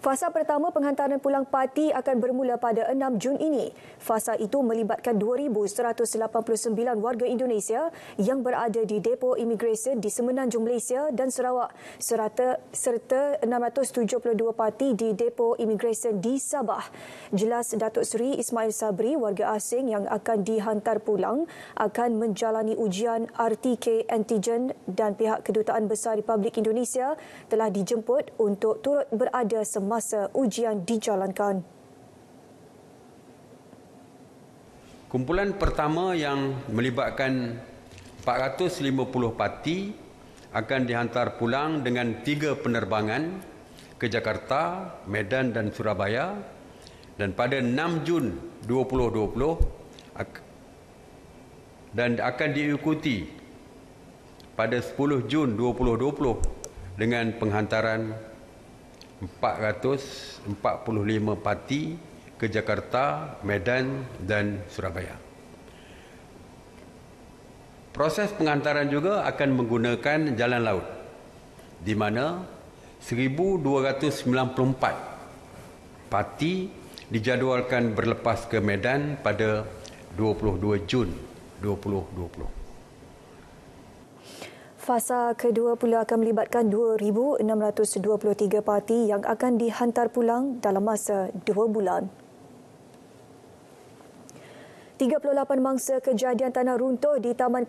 Fasa pertama penghantaran pulang parti akan bermula pada 6 Jun ini. Fasa itu melibatkan 2,189 warga Indonesia yang berada di depo imigresen di Semenanjung Malaysia dan Sarawak serata, serta 672 parti di depo imigresen di Sabah. Jelas Datuk Seri Ismail Sabri, warga asing yang akan dihantar pulang akan menjalani ujian RTK antigen dan pihak Kedutaan Besar Republik Indonesia telah dijemput untuk turut berada semasa semasa ujian dijalankan. Kumpulan pertama yang melibatkan 450 parti akan dihantar pulang dengan tiga penerbangan ke Jakarta, Medan dan Surabaya dan pada 6 Jun 2020 dan akan diikuti pada 10 Jun 2020 dengan penghantaran 445 parti ke Jakarta, Medan dan Surabaya. Proses penghantaran juga akan menggunakan jalan laut di mana 1294 parti dijadualkan berlepas ke Medan pada 22 Jun 2020. Fasa kedua pula akan melibatkan 2,623 parti yang akan dihantar pulang dalam masa dua bulan. 38 mangsa kejadian tanah runtuh di Taman Kelab